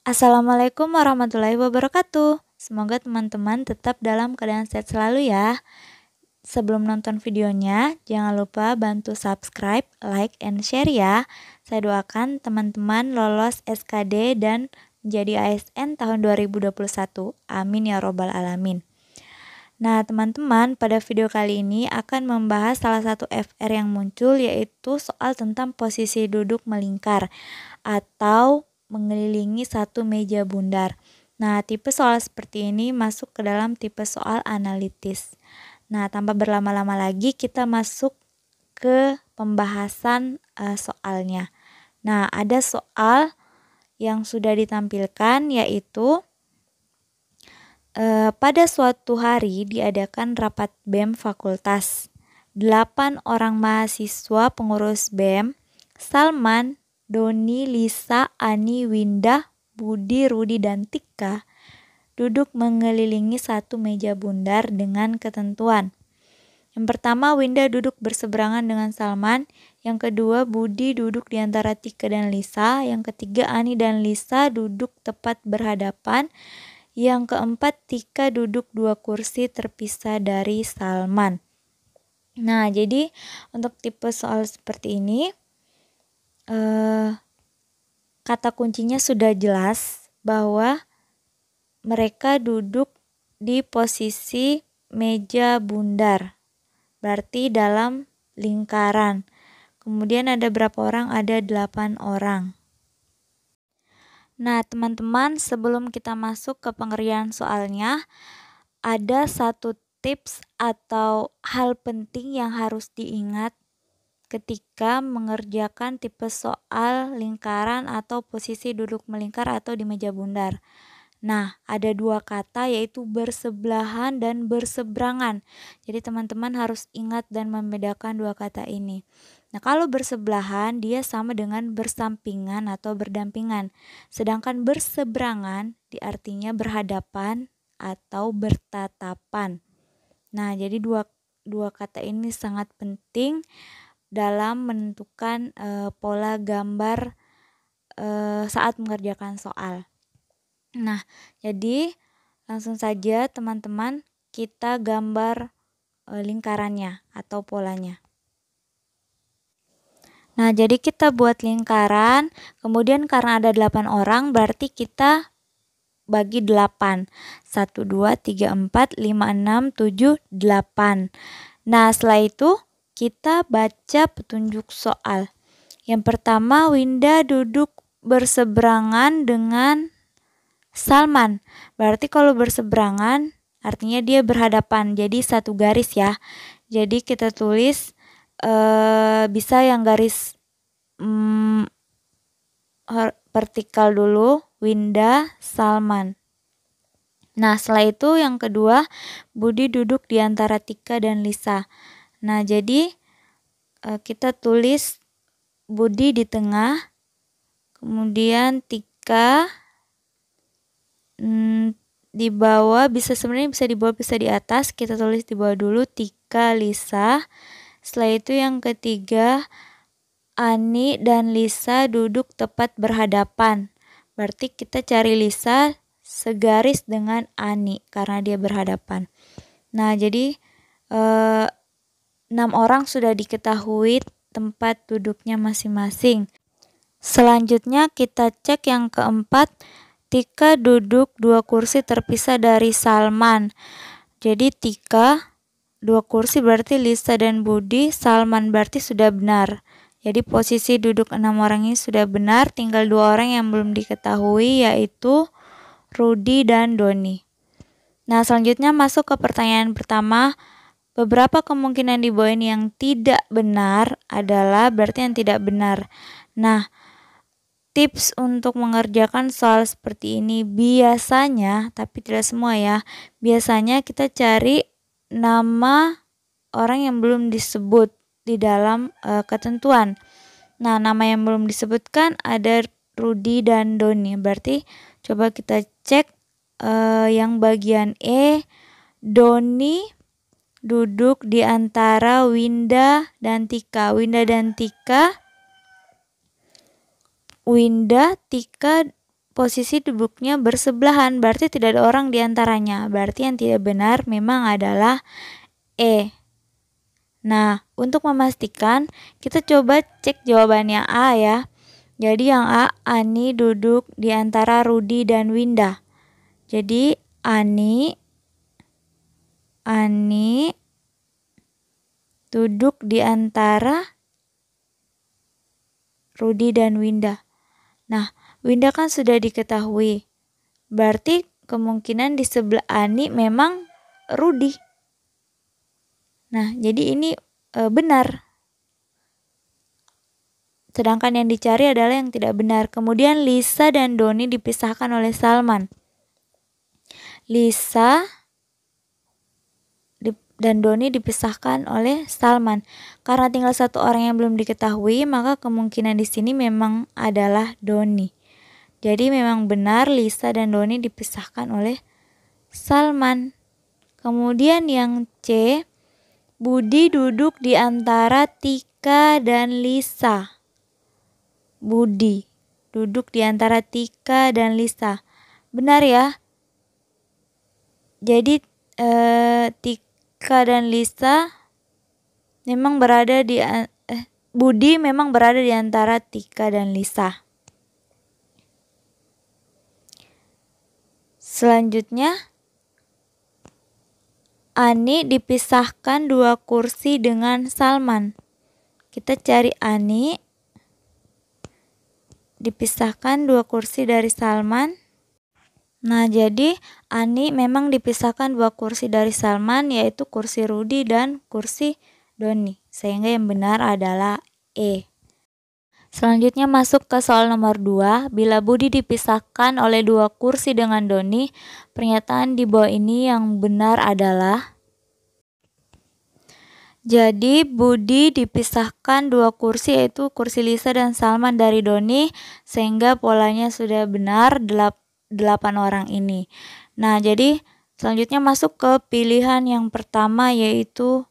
Assalamualaikum warahmatullahi wabarakatuh. Semoga teman-teman tetap dalam keadaan sehat selalu ya. Sebelum nonton videonya, jangan lupa bantu subscribe, like, and share ya. Saya doakan teman-teman lolos SKD dan menjadi ASN tahun 2021. Amin ya robbal alamin. Nah, teman-teman, pada video kali ini akan membahas salah satu FR yang muncul yaitu soal tentang posisi duduk melingkar atau mengelilingi satu meja bundar. Nah, tipe soal seperti ini masuk ke dalam tipe soal analitis. Nah, tanpa berlama-lama lagi kita masuk ke pembahasan uh, soalnya. Nah, ada soal yang sudah ditampilkan yaitu uh, pada suatu hari diadakan rapat BEM fakultas. Delapan orang mahasiswa pengurus BEM, Salman, Doni, Lisa, Ani, Winda, Budi, Rudi, dan Tika duduk mengelilingi satu meja bundar dengan ketentuan. Yang pertama, Winda duduk berseberangan dengan Salman. Yang kedua, Budi duduk di antara Tika dan Lisa. Yang ketiga, Ani dan Lisa duduk tepat berhadapan. Yang keempat, Tika duduk dua kursi terpisah dari Salman. Nah, jadi untuk tipe soal seperti ini, uh, kata kuncinya sudah jelas bahwa mereka duduk di posisi meja bundar, berarti dalam lingkaran. Kemudian ada berapa orang? Ada delapan orang. Nah, teman-teman, sebelum kita masuk ke pengerian soalnya, ada satu tips atau hal penting yang harus diingat ketika mengerjakan tipe soal lingkaran atau posisi duduk melingkar atau di meja bundar. Nah, ada dua kata yaitu bersebelahan dan berseberangan. Jadi teman-teman harus ingat dan membedakan dua kata ini. Nah, kalau bersebelahan dia sama dengan bersampingan atau berdampingan. Sedangkan berseberangan diartinya berhadapan atau bertatapan. Nah, jadi dua dua kata ini sangat penting dalam menentukan e, pola gambar e, saat mengerjakan soal. Nah, jadi langsung saja teman-teman kita gambar e, lingkarannya atau polanya. Nah, jadi kita buat lingkaran, kemudian karena ada 8 orang berarti kita bagi 8. 1 2 3 4 5 6 7 8. Nah, setelah itu kita baca petunjuk soal. Yang pertama, Winda duduk berseberangan dengan Salman. Berarti kalau berseberangan artinya dia berhadapan. Jadi satu garis ya. Jadi kita tulis uh, bisa yang garis um, vertikal dulu Winda Salman. Nah, setelah itu yang kedua Budi duduk di antara Tika dan Lisa. Nah, jadi eh, kita tulis budi di tengah, kemudian tika mm, di bawah bisa sebenarnya bisa di bawah bisa di atas. Kita tulis di bawah dulu tika Lisa. Setelah itu yang ketiga Ani dan Lisa duduk tepat berhadapan. Berarti kita cari Lisa segaris dengan Ani karena dia berhadapan. Nah, jadi uh, enam orang sudah diketahui tempat duduknya masing-masing. Selanjutnya kita cek yang keempat, Tika duduk dua kursi terpisah dari Salman. Jadi Tika dua kursi berarti Lisa dan Budi, Salman berarti sudah benar. Jadi posisi duduk enam orang ini sudah benar, tinggal dua orang yang belum diketahui yaitu Rudi dan Doni. Nah, selanjutnya masuk ke pertanyaan pertama. Beberapa kemungkinan di bawah yang tidak benar adalah berarti yang tidak benar. Nah, tips untuk mengerjakan soal seperti ini biasanya, tapi tidak semua ya, biasanya kita cari nama orang yang belum disebut di dalam e, ketentuan. Nah, nama yang belum disebutkan ada Rudi dan Doni. Berarti coba kita cek e, yang bagian E, Doni duduk di antara Winda dan Tika. Winda dan Tika Winda, Tika posisi duduknya bersebelahan, berarti tidak ada orang di antaranya. Berarti yang tidak benar memang adalah E. Nah, untuk memastikan, kita coba cek jawabannya A ya. Jadi yang A, Ani duduk di antara Rudi dan Winda. Jadi Ani Ani duduk di antara Rudi dan Winda. Nah, Winda kan sudah diketahui. Berarti kemungkinan di sebelah Ani memang Rudi. Nah, jadi ini e, benar. Sedangkan yang dicari adalah yang tidak benar. Kemudian Lisa dan Doni dipisahkan oleh Salman. Lisa dan Doni dipisahkan oleh Salman. Karena tinggal satu orang yang belum diketahui, maka kemungkinan di sini memang adalah Doni. Jadi memang benar Lisa dan Doni dipisahkan oleh Salman. Kemudian yang C, Budi duduk di antara Tika dan Lisa. Budi duduk di antara Tika dan Lisa. Benar ya? Jadi eh, Tika Eka dan Lisa memang berada di eh, Budi memang berada di antara Tika dan Lisa. Selanjutnya, Ani dipisahkan dua kursi dengan Salman. Kita cari Ani dipisahkan dua kursi dari Salman. Nah, jadi Ani memang dipisahkan dua kursi dari Salman yaitu kursi Rudi dan kursi Doni. Sehingga yang benar adalah E. Selanjutnya masuk ke soal nomor 2. Bila Budi dipisahkan oleh dua kursi dengan Doni, pernyataan di bawah ini yang benar adalah jadi Budi dipisahkan dua kursi yaitu kursi Lisa dan Salman dari Doni sehingga polanya sudah benar 8 delapan orang ini. Nah, jadi selanjutnya masuk ke pilihan yang pertama yaitu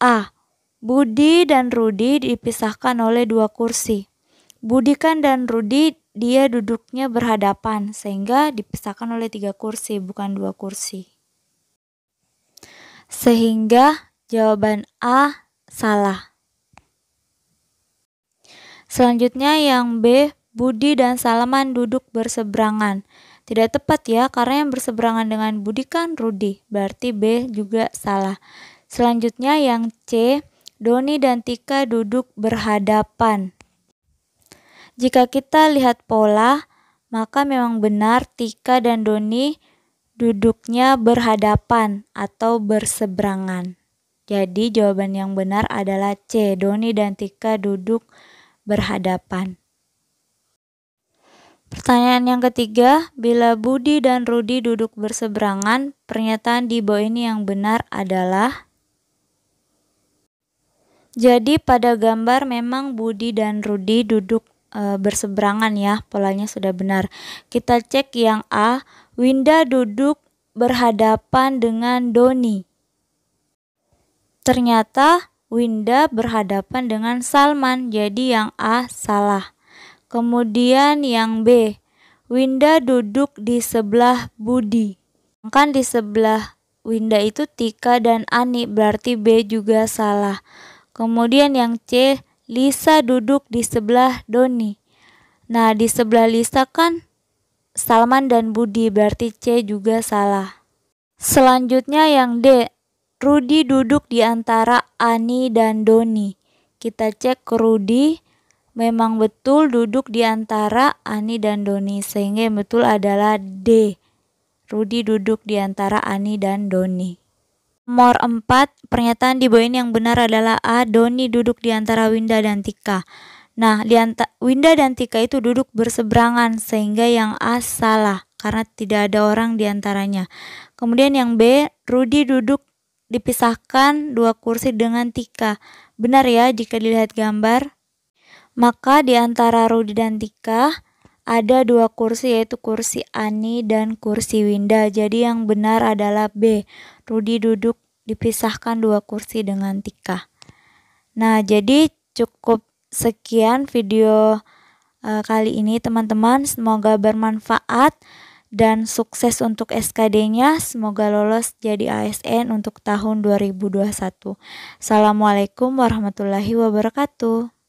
A. Budi dan Rudi dipisahkan oleh dua kursi. Budi kan dan Rudi dia duduknya berhadapan sehingga dipisahkan oleh tiga kursi bukan dua kursi. Sehingga jawaban A salah. Selanjutnya yang B Budi dan Salaman duduk berseberangan. Tidak tepat ya, karena yang berseberangan dengan Budi kan Rudi, berarti B juga salah. Selanjutnya yang C, Doni dan Tika duduk berhadapan. Jika kita lihat pola, maka memang benar Tika dan Doni duduknya berhadapan atau berseberangan. Jadi jawaban yang benar adalah C. Doni dan Tika duduk berhadapan. Pertanyaan yang ketiga, bila Budi dan Rudi duduk berseberangan, pernyataan di bawah ini yang benar adalah Jadi pada gambar memang Budi dan Rudi duduk e, berseberangan ya, polanya sudah benar. Kita cek yang A, Winda duduk berhadapan dengan Doni. Ternyata Winda berhadapan dengan Salman, jadi yang A salah. Kemudian yang B, Winda duduk di sebelah Budi. Kan di sebelah Winda itu Tika dan Ani, berarti B juga salah. Kemudian yang C, Lisa duduk di sebelah Doni. Nah, di sebelah Lisa kan Salman dan Budi, berarti C juga salah. Selanjutnya yang D, Rudi duduk di antara Ani dan Doni. Kita cek ke rudy memang betul duduk di antara Ani dan Doni sehingga yang betul adalah D. Rudi duduk di antara Ani dan Doni. Nomor 4, pernyataan di bawah ini yang benar adalah A. Doni duduk di antara Winda dan Tika. Nah, di Winda dan Tika itu duduk berseberangan sehingga yang A salah karena tidak ada orang di antaranya. Kemudian yang B, Rudi duduk dipisahkan dua kursi dengan Tika. Benar ya jika dilihat gambar? Maka di antara Rudi dan Tika ada dua kursi yaitu kursi Ani dan kursi Winda. Jadi yang benar adalah B. Rudi duduk dipisahkan dua kursi dengan Tika. Nah, jadi cukup sekian video uh, kali ini teman-teman. Semoga bermanfaat dan sukses untuk SKD-nya. Semoga lolos jadi ASN untuk tahun 2021. Assalamualaikum warahmatullahi wabarakatuh.